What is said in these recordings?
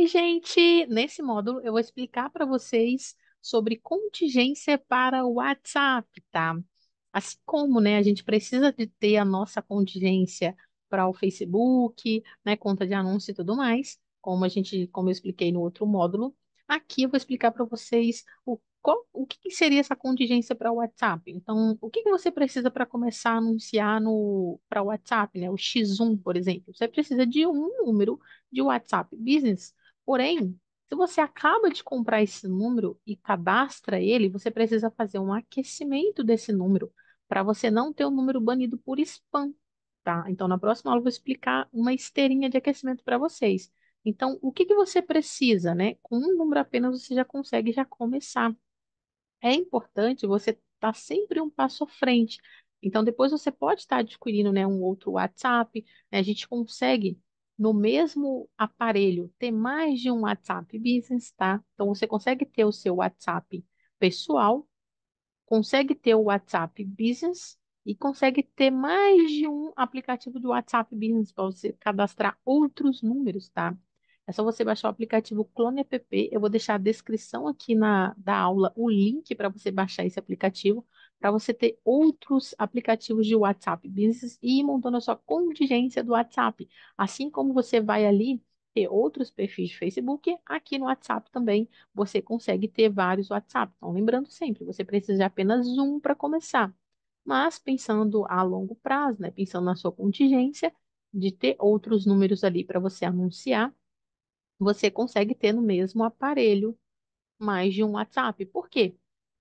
Oi, gente! Nesse módulo eu vou explicar para vocês sobre contingência para o WhatsApp, tá? Assim como, né, a gente precisa de ter a nossa contingência para o Facebook, né, conta de anúncio e tudo mais, como a gente, como eu expliquei no outro módulo, aqui eu vou explicar para vocês o qual, o que, seria essa contingência para o WhatsApp? Então, o que, que você precisa para começar a anunciar no para o WhatsApp, né? O X1, por exemplo. Você precisa de um número de WhatsApp Business Porém, se você acaba de comprar esse número e cadastra ele, você precisa fazer um aquecimento desse número para você não ter o um número banido por spam, tá? Então, na próxima aula eu vou explicar uma esteirinha de aquecimento para vocês. Então, o que, que você precisa, né? Com um número apenas você já consegue já começar. É importante você estar tá sempre um passo à frente. Então, depois você pode estar tá adquirindo né, um outro WhatsApp, né? a gente consegue no mesmo aparelho ter mais de um WhatsApp Business, tá? Então você consegue ter o seu WhatsApp pessoal, consegue ter o WhatsApp Business e consegue ter mais de um aplicativo do WhatsApp Business para você cadastrar outros números, tá? É só você baixar o aplicativo Clone App. Eu vou deixar a descrição aqui na, da aula o link para você baixar esse aplicativo para você ter outros aplicativos de WhatsApp Business e ir montando a sua contingência do WhatsApp. Assim como você vai ali ter outros perfis de Facebook, aqui no WhatsApp também você consegue ter vários WhatsApp. Então, lembrando sempre, você precisa de apenas um para começar. Mas pensando a longo prazo, né? pensando na sua contingência, de ter outros números ali para você anunciar, você consegue ter no mesmo aparelho mais de um WhatsApp. Por quê?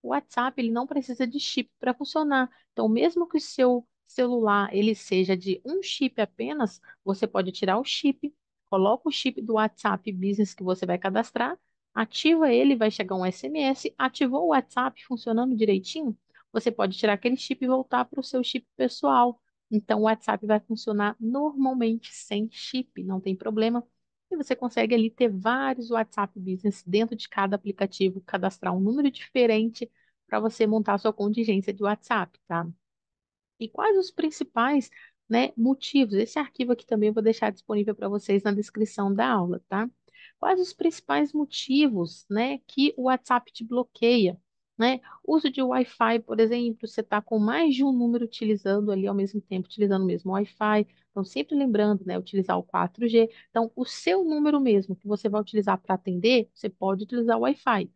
O WhatsApp ele não precisa de chip para funcionar. Então, mesmo que o seu celular ele seja de um chip apenas, você pode tirar o chip, coloca o chip do WhatsApp Business que você vai cadastrar, ativa ele, vai chegar um SMS, ativou o WhatsApp funcionando direitinho, você pode tirar aquele chip e voltar para o seu chip pessoal. Então, o WhatsApp vai funcionar normalmente sem chip, não tem problema. E você consegue ali ter vários WhatsApp Business dentro de cada aplicativo, cadastrar um número diferente para você montar sua contingência de WhatsApp, tá? E quais os principais né, motivos? Esse arquivo aqui também eu vou deixar disponível para vocês na descrição da aula, tá? Quais os principais motivos né, que o WhatsApp te bloqueia? Né? Uso de Wi-Fi, por exemplo, você está com mais de um número utilizando ali ao mesmo tempo, utilizando o mesmo Wi-Fi. Então, sempre lembrando, né, utilizar o 4G. Então, o seu número mesmo que você vai utilizar para atender, você pode utilizar o Wi-Fi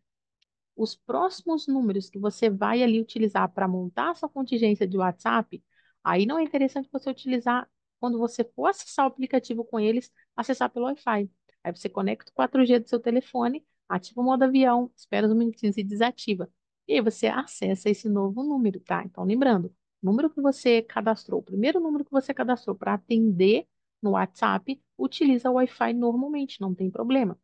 os próximos números que você vai ali utilizar para montar a sua contingência de WhatsApp, aí não é interessante você utilizar quando você for acessar o aplicativo com eles, acessar pelo Wi-Fi. Aí você conecta o 4G do seu telefone, ativa o modo avião, espera os minutinhos e desativa. E aí você acessa esse novo número, tá? Então, lembrando, o número que você cadastrou, o primeiro número que você cadastrou para atender no WhatsApp, utiliza o Wi-Fi normalmente, não tem problema.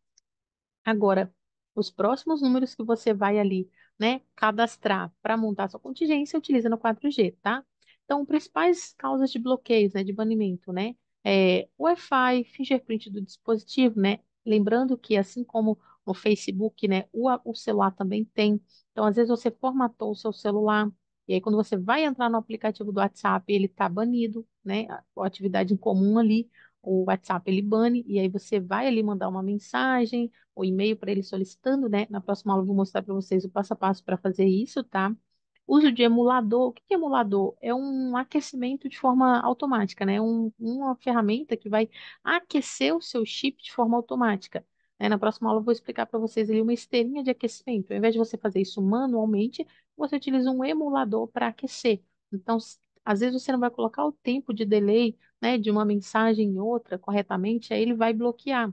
Agora, os próximos números que você vai ali, né, cadastrar para montar sua contingência, utiliza no 4G, tá? Então, principais causas de bloqueios, né, de banimento, né, é Wi-Fi, fingerprint do dispositivo, né, lembrando que assim como no Facebook, né, o, o celular também tem, então às vezes você formatou o seu celular, e aí quando você vai entrar no aplicativo do WhatsApp, ele está banido, né, a, a atividade em comum ali, o WhatsApp ele bane, e aí você vai ali mandar uma mensagem ou e-mail para ele solicitando, né? Na próxima aula eu vou mostrar para vocês o passo a passo para fazer isso, tá? Uso de emulador. O que é emulador? É um aquecimento de forma automática, né? Um, uma ferramenta que vai aquecer o seu chip de forma automática. Né? Na próxima aula eu vou explicar para vocês ali uma esteirinha de aquecimento. Ao invés de você fazer isso manualmente, você utiliza um emulador para aquecer. Então, às vezes você não vai colocar o tempo de delay, né, de uma mensagem em outra corretamente, aí ele vai bloquear.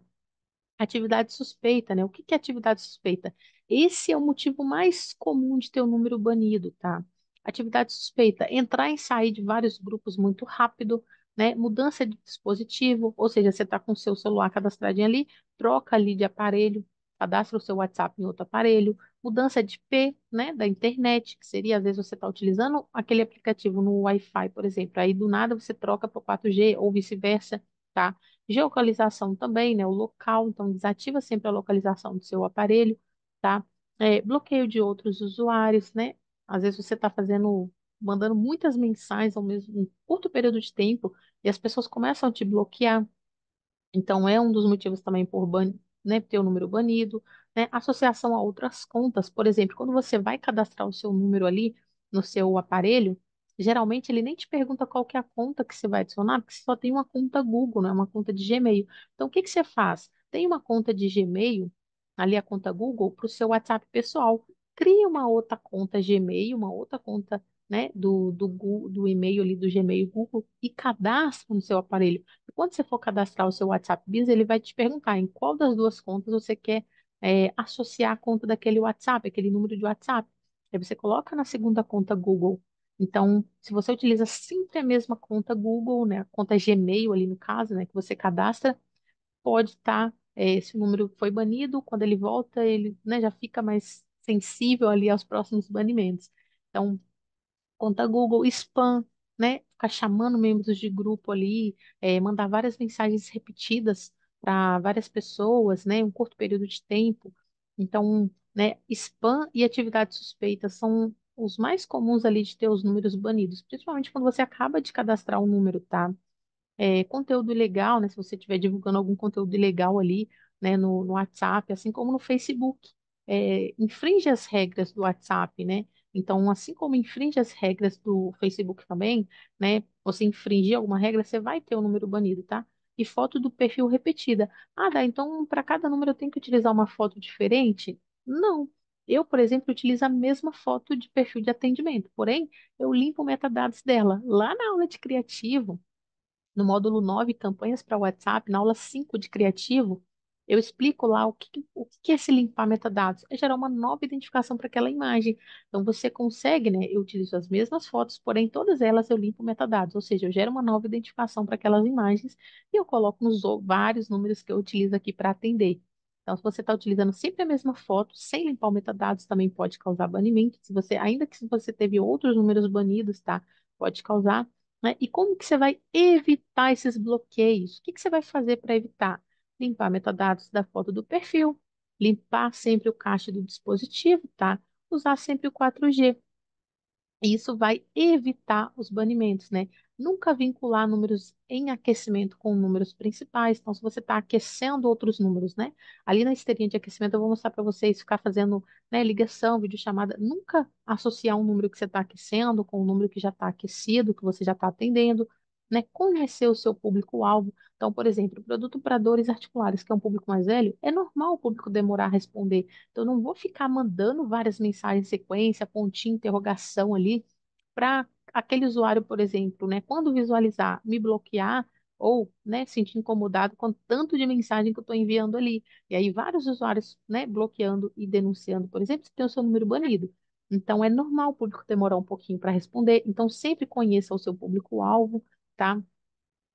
Atividade suspeita, né? O que, que é atividade suspeita? Esse é o motivo mais comum de ter o um número banido, tá? Atividade suspeita, entrar e sair de vários grupos muito rápido, né? Mudança de dispositivo, ou seja, você está com o seu celular cadastradinho ali, troca ali de aparelho, cadastra o seu WhatsApp em outro aparelho, mudança de IP, né, da internet, que seria, às vezes, você está utilizando aquele aplicativo no Wi-Fi, por exemplo, aí do nada você troca para o 4G ou vice-versa, tá? Geocalização também, né, o local, então desativa sempre a localização do seu aparelho, tá? É, bloqueio de outros usuários, né? Às vezes você está fazendo, mandando muitas mensagens ao mesmo um curto período de tempo e as pessoas começam a te bloquear. Então é um dos motivos também por ban né, ter o número banido, né, associação a outras contas. Por exemplo, quando você vai cadastrar o seu número ali no seu aparelho, geralmente ele nem te pergunta qual que é a conta que você vai adicionar, porque você só tem uma conta Google, não é uma conta de Gmail. Então, o que, que você faz? Tem uma conta de Gmail, ali a conta Google, para o seu WhatsApp pessoal. Cria uma outra conta Gmail, uma outra conta né, do, do, do e-mail ali do Gmail Google e cadastra no seu aparelho. E quando você for cadastrar o seu WhatsApp Business, ele vai te perguntar em qual das duas contas você quer é, associar a conta daquele WhatsApp, aquele número de WhatsApp. Aí você coloca na segunda conta Google. Então, se você utiliza sempre a mesma conta Google, né, a conta Gmail ali no caso, né, que você cadastra, pode estar tá, é, se o número foi banido, quando ele volta, ele né, já fica mais sensível ali aos próximos banimentos. Então, conta Google, spam, né? Ficar chamando membros de grupo ali, é, mandar várias mensagens repetidas para várias pessoas, né? Um curto período de tempo. Então, né, spam e atividades suspeitas são os mais comuns ali de ter os números banidos, principalmente quando você acaba de cadastrar um número, tá? É, conteúdo ilegal, né? Se você estiver divulgando algum conteúdo ilegal ali, né, no, no WhatsApp, assim como no Facebook. É, infringe as regras do WhatsApp, né? Então, assim como infringe as regras do Facebook também, né? Você infringir alguma regra, você vai ter o um número banido, tá? E foto do perfil repetida. Ah, dá, então para cada número eu tenho que utilizar uma foto diferente? Não. Eu, por exemplo, utilizo a mesma foto de perfil de atendimento, porém, eu limpo metadados dela. Lá na aula de criativo, no módulo 9, campanhas para WhatsApp, na aula 5 de criativo, eu explico lá o que, o que é se limpar metadados. É gerar uma nova identificação para aquela imagem. Então, você consegue, né? Eu utilizo as mesmas fotos, porém, todas elas eu limpo metadados. Ou seja, eu gero uma nova identificação para aquelas imagens e eu coloco nos vários números que eu utilizo aqui para atender. Então, se você está utilizando sempre a mesma foto, sem limpar o metadados, também pode causar banimento. Se você, ainda que você teve outros números banidos, tá? Pode causar. Né? E como que você vai evitar esses bloqueios? O que, que você vai fazer para evitar? limpar metadados da foto do perfil, limpar sempre o cache do dispositivo, tá? Usar sempre o 4G. Isso vai evitar os banimentos, né? Nunca vincular números em aquecimento com números principais. Então, se você está aquecendo outros números, né? Ali na esteirinha de aquecimento, eu vou mostrar para vocês ficar fazendo né, ligação, videochamada. Nunca associar um número que você está aquecendo com um número que já está aquecido, que você já está atendendo né, conhecer o seu público-alvo. Então, por exemplo, produto para dores articulares, que é um público mais velho, é normal o público demorar a responder. Então, eu não vou ficar mandando várias mensagens em sequência, pontinha, interrogação ali, para aquele usuário, por exemplo, né, quando visualizar, me bloquear ou né, sentir incomodado com tanto de mensagem que eu estou enviando ali. E aí, vários usuários né, bloqueando e denunciando, por exemplo, se tem o seu número banido. Então, é normal o público demorar um pouquinho para responder. Então, sempre conheça o seu público-alvo, tá?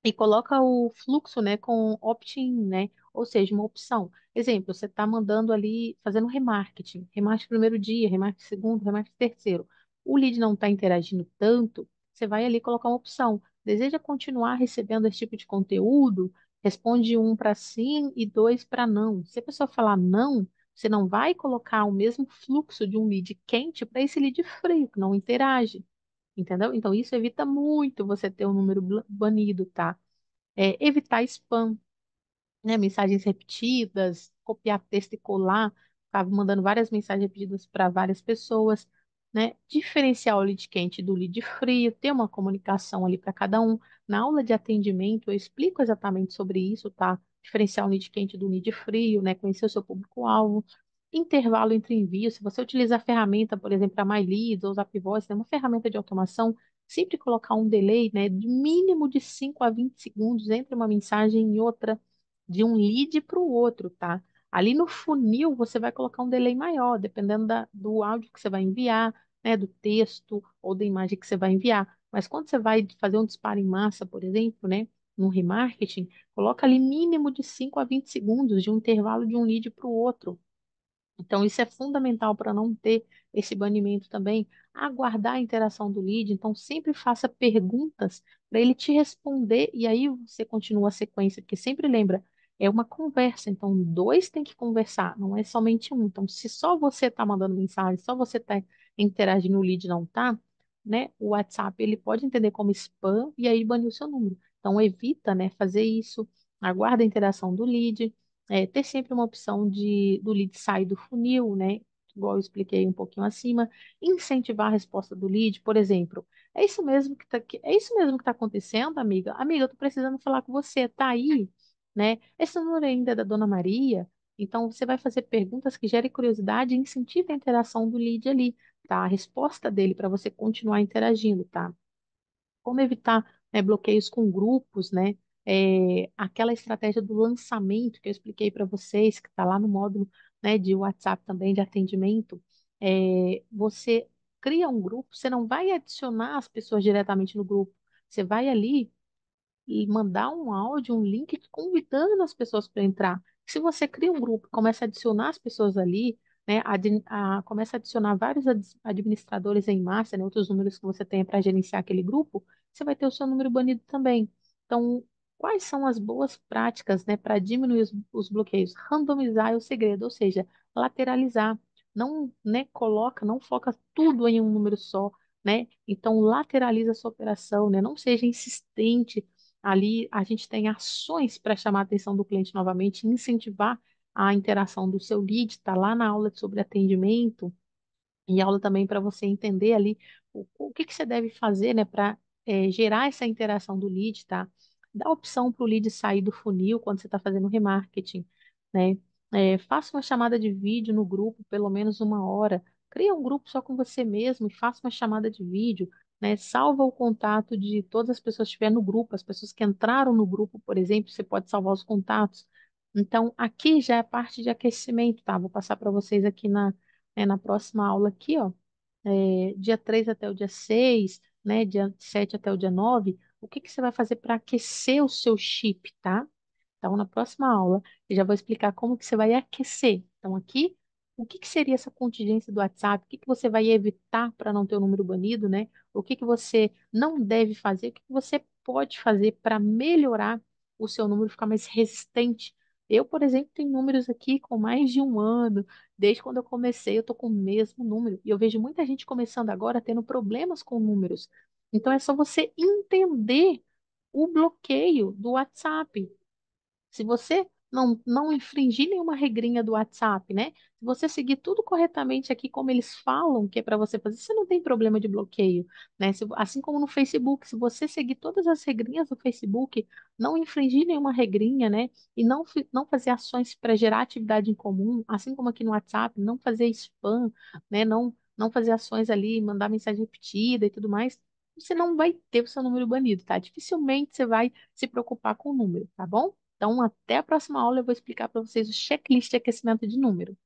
E coloca o fluxo, né, com opt-in, né? Ou seja, uma opção. Exemplo, você está mandando ali, fazendo remarketing, remarketing primeiro dia, remarketing segundo, remarketing terceiro. O lead não está interagindo tanto, você vai ali colocar uma opção. Deseja continuar recebendo esse tipo de conteúdo? Responde um para sim e dois para não. Se a pessoa falar não, você não vai colocar o mesmo fluxo de um lead quente para esse lead frio, que não interage entendeu? Então, isso evita muito você ter um número banido, tá? É, evitar spam, né? Mensagens repetidas, copiar texto e colar, mandando várias mensagens repetidas para várias pessoas, né? Diferenciar o lead quente do lead frio, ter uma comunicação ali para cada um. Na aula de atendimento, eu explico exatamente sobre isso, tá? Diferenciar o lead quente do lead frio, né? Conhecer o seu público-alvo intervalo entre envios, se você utilizar a ferramenta, por exemplo, a MyLeads ou Zapvoice, né, uma ferramenta de automação, sempre colocar um delay né, de mínimo de 5 a 20 segundos entre uma mensagem e outra, de um lead para o outro, tá? Ali no funil, você vai colocar um delay maior, dependendo da, do áudio que você vai enviar, né, do texto ou da imagem que você vai enviar. Mas quando você vai fazer um disparo em massa, por exemplo, né, no remarketing, coloca ali mínimo de 5 a 20 segundos de um intervalo de um lead para o outro, então, isso é fundamental para não ter esse banimento também. Aguardar a interação do lead, então sempre faça perguntas para ele te responder e aí você continua a sequência, porque sempre lembra, é uma conversa, então dois tem que conversar, não é somente um. Então, se só você está mandando mensagem, só você está interagindo, o lead não está, né? O WhatsApp ele pode entender como spam e aí banir o seu número. Então, evita, né, fazer isso, aguarda a interação do lead é, ter sempre uma opção de, do lead sair do funil, né? Igual eu expliquei um pouquinho acima, incentivar a resposta do lead, por exemplo. É isso mesmo que está é isso mesmo que tá acontecendo, amiga? Amiga, eu estou precisando falar com você, tá aí, né? Esse número ainda é da Dona Maria, então você vai fazer perguntas que gerem curiosidade e incentive a interação do lead ali, tá? A resposta dele para você continuar interagindo, tá? Como evitar né, bloqueios com grupos, né? é, aquela estratégia do lançamento que eu expliquei para vocês, que está lá no módulo né, de WhatsApp também de atendimento, é, você cria um grupo, você não vai adicionar as pessoas diretamente no grupo, você vai ali e mandar um áudio, um link convidando as pessoas para entrar. Se você cria um grupo, começa a adicionar as pessoas ali, né, a, a, começa a adicionar vários ad, administradores em massa, né, outros números que você tenha para gerenciar aquele grupo, você vai ter o seu número banido também. Então, Quais são as boas práticas, né, para diminuir os, os bloqueios? Randomizar é o segredo, ou seja, lateralizar. Não, né, coloca, não foca tudo em um número só, né? Então lateraliza a sua operação, né? Não seja insistente ali. A gente tem ações para chamar a atenção do cliente novamente, incentivar a interação do seu lead, está lá na aula sobre atendimento e aula também para você entender ali o, o que, que você deve fazer, né, para é, eh, gerar essa interação do lead, tá? dá opção para o lead sair do funil quando você está fazendo remarketing, né? É, faça uma chamada de vídeo no grupo, pelo menos uma hora. Cria um grupo só com você mesmo e faça uma chamada de vídeo. Né? Salva o contato de todas as pessoas que estiver no grupo, as pessoas que entraram no grupo, por exemplo, você pode salvar os contatos. Então, aqui já é parte de aquecimento, tá? Vou passar para vocês aqui na, né, na próxima aula aqui, ó. É, dia 3 até o dia 6, né? Dia 7 até o dia 9, o que, que você vai fazer para aquecer o seu chip, tá? Então, na próxima aula, eu já vou explicar como que você vai aquecer. Então, aqui, o que, que seria essa contingência do WhatsApp? O que, que você vai evitar para não ter o número banido, né? O que, que você não deve fazer? O que, que você pode fazer para melhorar o seu número, ficar mais resistente eu, por exemplo, tenho números aqui com mais de um ano. Desde quando eu comecei, eu estou com o mesmo número. E eu vejo muita gente começando agora tendo problemas com números. Então é só você entender o bloqueio do WhatsApp. Se você não, não infringir nenhuma regrinha do WhatsApp, né? Se você seguir tudo corretamente aqui, como eles falam que é para você fazer, você não tem problema de bloqueio, né? Se, assim como no Facebook, se você seguir todas as regrinhas do Facebook, não infringir nenhuma regrinha, né? E não, não fazer ações para gerar atividade em comum, assim como aqui no WhatsApp, não fazer spam, né? Não, não fazer ações ali, mandar mensagem repetida e tudo mais, você não vai ter o seu número banido, tá? Dificilmente você vai se preocupar com o número, tá bom? Então, até a próxima aula eu vou explicar para vocês o checklist de aquecimento de número.